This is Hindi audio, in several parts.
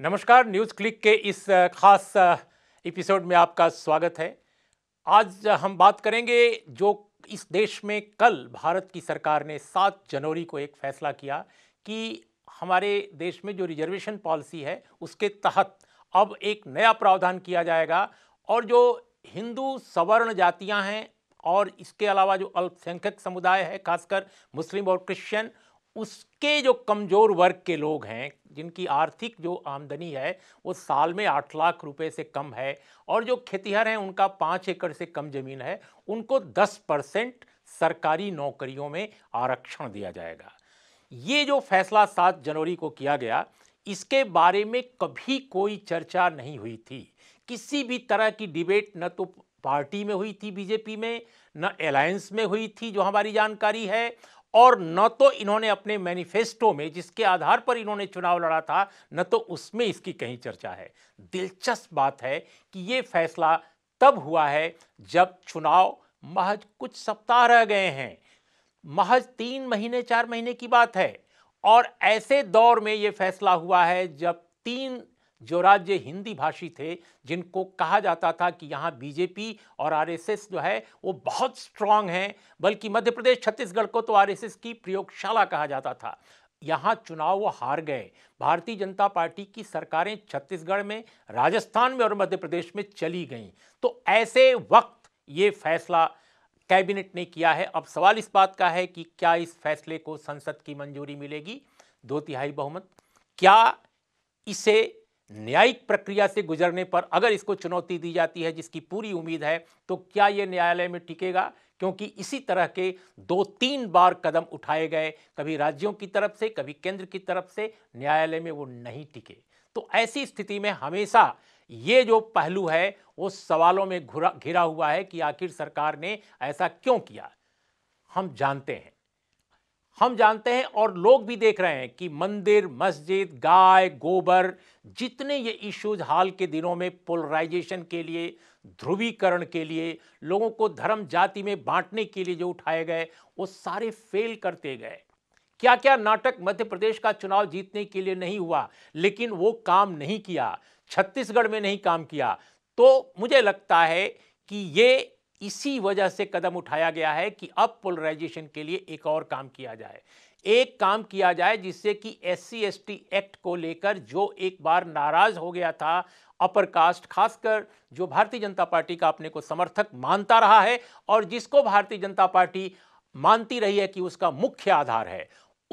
नमस्कार न्यूज़ क्लिक के इस खास एपिसोड में आपका स्वागत है आज हम बात करेंगे जो इस देश में कल भारत की सरकार ने 7 जनवरी को एक फैसला किया कि हमारे देश में जो रिजर्वेशन पॉलिसी है उसके तहत अब एक नया प्रावधान किया जाएगा और जो हिंदू सवर्ण जातियां हैं और इसके अलावा जो अल्पसंख्यक समुदाय है खासकर मुस्लिम और क्रिश्चियन उसके जो कमज़ोर वर्ग के लोग हैं जिनकी आर्थिक जो आमदनी है वो साल में आठ लाख रुपए से कम है और जो खेतीहर हैं उनका पाँच एकड़ से कम ज़मीन है उनको दस परसेंट सरकारी नौकरियों में आरक्षण दिया जाएगा ये जो फैसला सात जनवरी को किया गया इसके बारे में कभी कोई चर्चा नहीं हुई थी किसी भी तरह की डिबेट न तो पार्टी में हुई थी बीजेपी में न अलायंस में हुई थी जो हमारी जानकारी है और न तो इन्होंने अपने मैनिफेस्टो में जिसके आधार पर इन्होंने चुनाव लड़ा था न तो उसमें इसकी कहीं चर्चा है दिलचस्प बात है कि ये फैसला तब हुआ है जब चुनाव महज कुछ सप्ताह रह गए हैं महज तीन महीने चार महीने की बात है और ऐसे दौर में ये फैसला हुआ है जब तीन जो राज्य हिंदी भाषी थे जिनको कहा जाता था कि यहाँ बीजेपी और आरएसएस जो है वो बहुत स्ट्रांग हैं बल्कि मध्य प्रदेश छत्तीसगढ़ को तो आरएसएस की प्रयोगशाला कहा जाता था यहाँ चुनाव वो हार गए भारतीय जनता पार्टी की सरकारें छत्तीसगढ़ में राजस्थान में और मध्य प्रदेश में चली गईं तो ऐसे वक्त ये फैसला कैबिनेट ने किया है अब सवाल इस बात का है कि क्या इस फैसले को संसद की मंजूरी मिलेगी दो तिहाई बहुमत क्या इसे न्यायिक प्रक्रिया से गुजरने पर अगर इसको चुनौती दी जाती है जिसकी पूरी उम्मीद है तो क्या ये न्यायालय में टिकेगा क्योंकि इसी तरह के दो तीन बार कदम उठाए गए कभी राज्यों की तरफ से कभी केंद्र की तरफ से न्यायालय में वो नहीं टिके तो ऐसी स्थिति में हमेशा ये जो पहलू है वो सवालों में घिरा हुआ है कि आखिर सरकार ने ऐसा क्यों किया हम जानते हैं हम जानते हैं और लोग भी देख रहे हैं कि मंदिर मस्जिद गाय गोबर जितने ये इश्यूज हाल के दिनों में पोलराइजेशन के लिए ध्रुवीकरण के लिए लोगों को धर्म जाति में बांटने के लिए जो उठाए गए वो सारे फेल करते गए क्या क्या नाटक मध्य प्रदेश का चुनाव जीतने के लिए नहीं हुआ लेकिन वो काम नहीं किया छत्तीसगढ़ में नहीं काम किया तो मुझे लगता है कि ये इसी वजह से कदम उठाया गया है कि अब पोलराइजेशन के लिए एक और काम किया जाए एक काम किया जाए जिससे कि एस सी एक्ट को लेकर जो एक बार नाराज हो गया था अपर कास्ट खासकर जो भारतीय जनता पार्टी का अपने को समर्थक मानता रहा है और जिसको भारतीय जनता पार्टी मानती रही है कि उसका मुख्य आधार है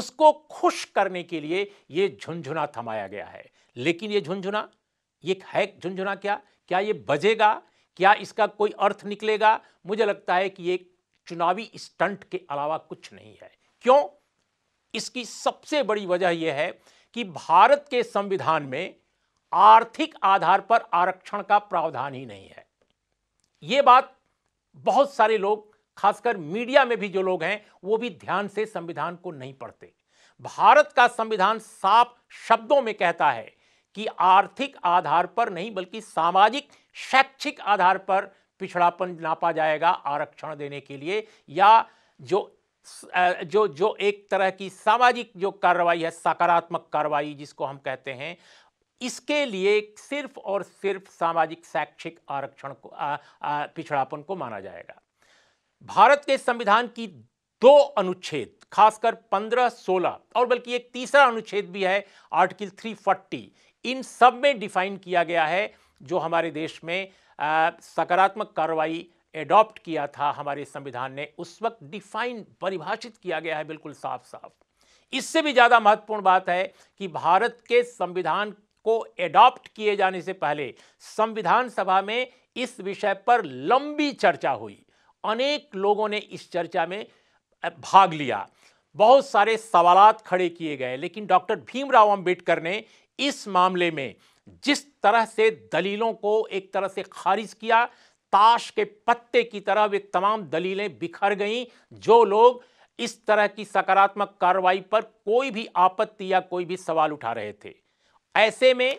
उसको खुश करने के लिए ये झुंझुना थमाया गया है लेकिन ये झुंझुना ये है झुंझुना क्या क्या ये बजेगा क्या इसका कोई अर्थ निकलेगा मुझे लगता है कि ये चुनावी स्टंट के अलावा कुछ नहीं है क्यों इसकी सबसे बड़ी वजह यह है कि भारत के संविधान में आर्थिक आधार पर आरक्षण का प्रावधान ही नहीं है ये बात बहुत सारे लोग खासकर मीडिया में भी जो लोग हैं वो भी ध्यान से संविधान को नहीं पढ़ते भारत का संविधान साफ शब्दों में कहता है कि आर्थिक आधार पर नहीं बल्कि सामाजिक शैक्षिक आधार पर पिछड़ापन नापा जाएगा आरक्षण देने के लिए या जो जो जो एक तरह की सामाजिक जो कार्रवाई है सकारात्मक कार्रवाई जिसको हम कहते हैं इसके लिए सिर्फ और सिर्फ सामाजिक शैक्षिक आरक्षण को आ, आ, पिछड़ापन को माना जाएगा भारत के संविधान की दो अनुच्छेद खासकर 15, 16 और बल्कि एक तीसरा अनुच्छेद भी है आर्टिकल 340 इन सब में डिफाइन किया गया है जो हमारे देश में सकारात्मक कार्रवाई एडॉप्ट किया था हमारे संविधान ने उस वक्त डिफाइन परिभाषित किया गया है बिल्कुल साफ साफ इससे भी ज़्यादा महत्वपूर्ण बात है कि भारत के संविधान को एडॉप्ट किए जाने से पहले संविधान सभा में इस विषय पर लंबी चर्चा हुई अनेक लोगों ने इस चर्चा में भाग लिया बहुत सारे सवालात खड़े किए गए लेकिन डॉक्टर भीमराव अंबेडकर ने इस मामले में जिस तरह से दलीलों को एक तरह से खारिज किया ताश के पत्ते की तरह वे तमाम दलीलें बिखर गईं जो लोग इस तरह की सकारात्मक कार्रवाई पर कोई भी आपत्ति या कोई भी सवाल उठा रहे थे ऐसे में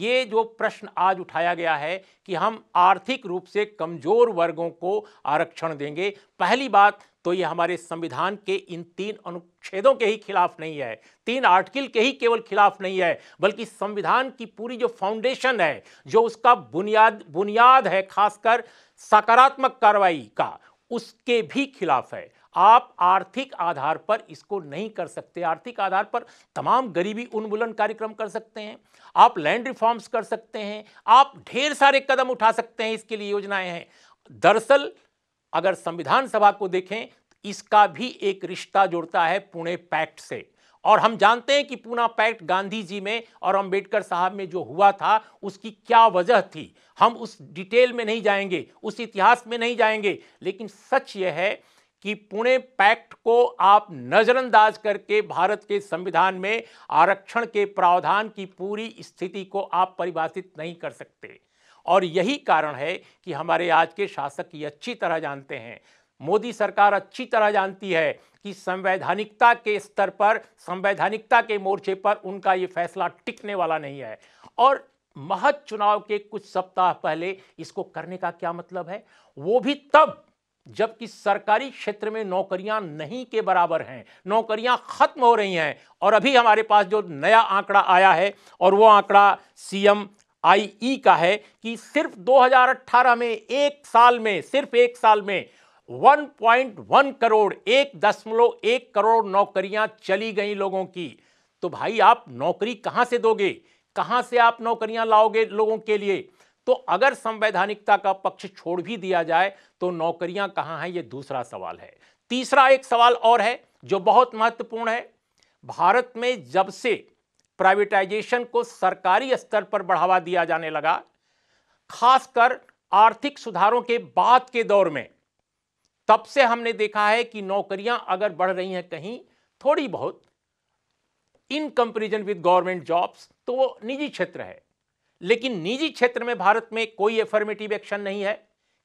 ये जो प्रश्न आज उठाया गया है कि हम आर्थिक रूप से कमज़ोर वर्गों को आरक्षण देंगे पहली बात तो ये हमारे संविधान के इन तीन अनुच्छेदों के ही खिलाफ नहीं है तीन आर्टिकल के ही केवल खिलाफ नहीं है बल्कि संविधान की पूरी जो फाउंडेशन है जो उसका बुनियाद बुनियाद है खासकर सकारात्मक कार्रवाई का उसके भी खिलाफ है आप आर्थिक आधार पर इसको नहीं कर सकते आर्थिक आधार पर तमाम गरीबी उन्मूलन कार्यक्रम कर सकते हैं आप लैंड रिफॉर्म्स कर सकते हैं आप ढेर सारे कदम उठा सकते हैं इसके लिए योजनाएं हैं दरअसल अगर संविधान सभा को देखें तो इसका भी एक रिश्ता जुड़ता है पुणे पैक्ट से और हम जानते हैं कि पूना पैक्ट गांधी जी में और अंबेडकर साहब में जो हुआ था उसकी क्या वजह थी हम उस डिटेल में नहीं जाएंगे उस इतिहास में नहीं जाएंगे लेकिन सच यह है कि पुणे पैक्ट को आप नज़रअंदाज करके भारत के संविधान में आरक्षण के प्रावधान की पूरी स्थिति को आप परिभाषित नहीं कर सकते और यही कारण है कि हमारे आज के शासक ये अच्छी तरह जानते हैं मोदी सरकार अच्छी तरह जानती है कि संवैधानिकता के स्तर पर संवैधानिकता के मोर्चे पर उनका ये फैसला टिकने वाला नहीं है और महत चुनाव के कुछ सप्ताह पहले इसको करने का क्या मतलब है वो भी तब जबकि सरकारी क्षेत्र में नौकरियां नहीं के बराबर हैं नौकरियां खत्म हो रही हैं और अभी हमारे पास जो नया आंकड़ा आया है और वो आंकड़ा सीएम आईई e का है कि सिर्फ 2018 में एक साल में सिर्फ एक साल में 1.1 करोड़ एक दशमलव एक करोड़ नौकरियां चली गई लोगों की तो भाई आप नौकरी कहां से दोगे कहां से आप नौकरियां लाओगे लोगों के लिए तो अगर संवैधानिकता का पक्ष छोड़ भी दिया जाए तो नौकरियां कहां हैं यह दूसरा सवाल है तीसरा एक सवाल और है जो बहुत महत्वपूर्ण है भारत में जब से प्राइवेटाइजेशन को सरकारी स्तर पर बढ़ावा दिया जाने लगा खासकर आर्थिक सुधारों के बाद के दौर में तब से हमने देखा है कि नौकरियां अगर बढ़ रही हैं कहीं थोड़ी बहुत in comparison with government jobs तो वो निजी क्षेत्र है लेकिन निजी क्षेत्र में भारत में कोई एफर्मेटिव एक्शन नहीं है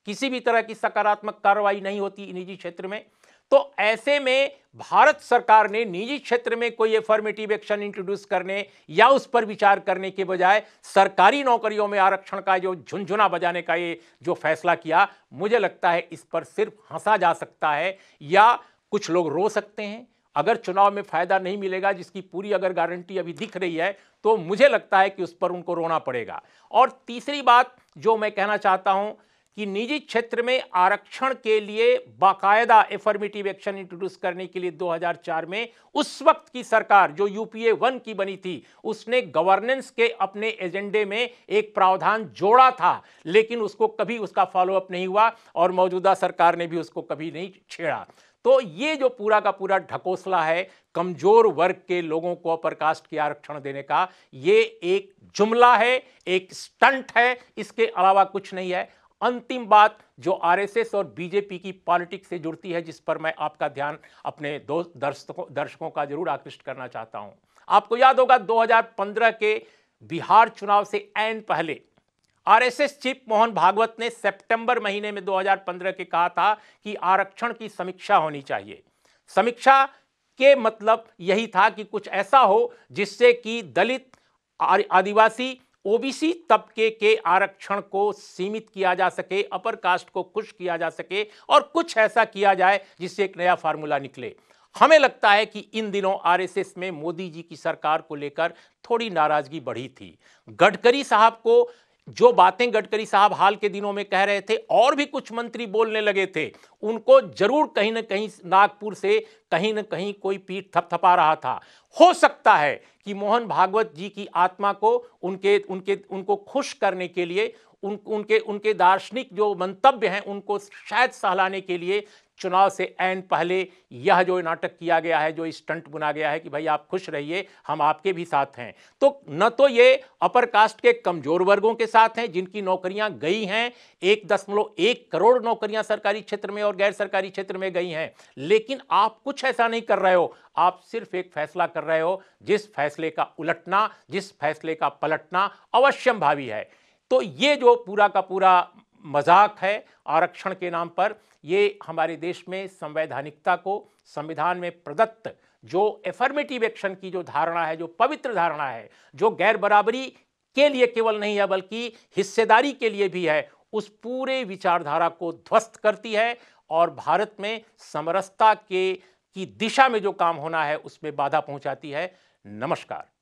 किसी भी तरह की सकारात्मक कार्रवाई नहीं होती निजी क्षेत्र में तो ऐसे में भारत सरकार ने निजी क्षेत्र में कोई एफर्मेटिव एक्शन इंट्रोड्यूस करने या उस पर विचार करने के बजाय सरकारी नौकरियों में आरक्षण का जो झुंझुना बजाने का ये जो फैसला किया मुझे लगता है इस पर सिर्फ हंसा जा सकता है या कुछ लोग रो सकते हैं अगर चुनाव में फायदा नहीं मिलेगा जिसकी पूरी अगर गारंटी अभी दिख रही है तो मुझे लगता है कि उस पर उनको रोना पड़ेगा और तीसरी बात जो मैं कहना चाहता हूं कि निजी क्षेत्र में आरक्षण के लिए बाकायदा एफर्मेटिव एक्शन इंट्रोड्यूस करने के लिए 2004 में उस वक्त की सरकार जो यूपीए वन की बनी थी उसने गवर्नेंस के अपने एजेंडे में एक प्रावधान जोड़ा था लेकिन उसको कभी उसका फॉलोअप नहीं हुआ और मौजूदा सरकार ने भी उसको कभी नहीं छेड़ा तो ये जो पूरा का पूरा ढकोसला है कमजोर वर्ग के लोगों को अपर कास्ट की आरक्षण देने का ये एक जुमला है एक स्टंट है इसके अलावा कुछ नहीं है अंतिम बात जो आरएसएस और बीजेपी की पॉलिटिक्स से जुड़ती है जिस पर मैं आपका ध्यान अपने दोस्त दर्शकों दर्शकों का जरूर आकृष्ट करना चाहता हूं आपको याद होगा 2015 के बिहार चुनाव से एन पहले आरएसएस चीफ मोहन भागवत ने सितंबर महीने में 2015 के कहा था कि आरक्षण की समीक्षा होनी चाहिए समीक्षा के मतलब यही था कि कुछ ऐसा हो जिससे कि दलित आदिवासी ओबीसी तबके के आरक्षण को सीमित किया जा सके अपर कास्ट को खुश किया जा सके और कुछ ऐसा किया जाए जिससे एक नया फार्मूला निकले हमें लगता है कि इन दिनों आरएसएस में मोदी जी की सरकार को लेकर थोड़ी नाराजगी बढ़ी थी गडकरी साहब को जो बातें गडकरी साहब हाल के दिनों में कह रहे थे और भी कुछ मंत्री बोलने लगे थे उनको जरूर कहीं ना कहीं नागपुर से कहीं ना कहीं कोई पीठ थपथपा रहा था हो सकता है कि मोहन भागवत जी की आत्मा को उनके उनके उनको खुश करने के लिए उन उनके उनके दार्शनिक जो मंतव्य हैं उनको शायद सहलाने के लिए चुनाव से एंड पहले यह जो नाटक किया गया है जो स्टंट बुना गया है कि भाई आप खुश रहिए हम आपके भी साथ हैं तो न तो ये अपर कास्ट के कमजोर वर्गों के साथ हैं जिनकी नौकरियां गई हैं एक दशमलव एक करोड़ नौकरियां सरकारी क्षेत्र में और गैर सरकारी क्षेत्र में गई हैं लेकिन आप कुछ ऐसा नहीं कर रहे हो आप सिर्फ एक फैसला कर रहे हो जिस फैसले का उलटना जिस फैसले का पलटना अवश्यम है तो ये जो पूरा का पूरा मजाक है आरक्षण के नाम पर ये हमारे देश में संवैधानिकता को संविधान में प्रदत्त जो एफर्मेटिव एक्शन की जो धारणा है जो पवित्र धारणा है जो गैर बराबरी के लिए केवल नहीं है बल्कि हिस्सेदारी के लिए भी है उस पूरे विचारधारा को ध्वस्त करती है और भारत में समरसता के की दिशा में जो काम होना है उसमें बाधा पहुंचाती है नमस्कार